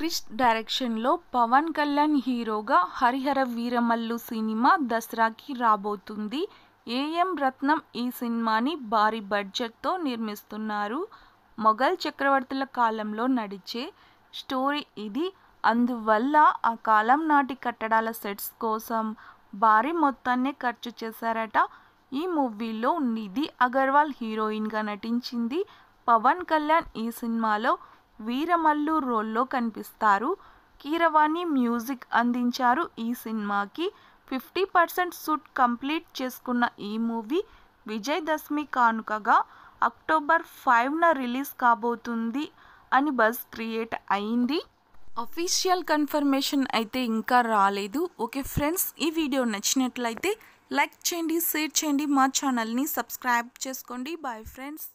క్రిష్ డైరెక్షన్లో పవన్ కళ్యాణ్ హీరోగా హరిహర వీరమల్లు సినిమా దసరాకి రాబోతుంది ఏఎం రత్నం ఈ సినిమాని భారీ బడ్జెట్తో నిర్మిస్తున్నారు మొఘల్ చక్రవర్తుల కాలంలో నడిచే స్టోరీ ఇది అందువల్ల ఆ కాలం నాటి కట్టడాల సెట్స్ కోసం భారీ మొత్తాన్ని ఖర్చు చేశారట ఈ మూవీలో నిధి అగర్వాల్ హీరోయిన్గా నటించింది పవన్ కళ్యాణ్ ఈ సినిమాలో వీరమల్లు రోల్లో కనిపిస్తారు కీరవాణి మ్యూజిక్ అందించారు ఈ సినిమాకి ఫిఫ్టీ పర్సెంట్ షూట్ కంప్లీట్ చేసుకున్న ఈ మూవీ విజయదశమి కానుకగా అక్టోబర్ ఫైవ్న రిలీజ్ కాబోతుంది అని బజ్ క్రియేట్ అయింది అఫీషియల్ కన్ఫర్మేషన్ అయితే ఇంకా రాలేదు ఓకే ఫ్రెండ్స్ ఈ వీడియో నచ్చినట్లయితే లైక్ చేయండి షేర్ చేయండి మా ఛానల్ని సబ్స్క్రైబ్ చేసుకోండి బాయ్ ఫ్రెండ్స్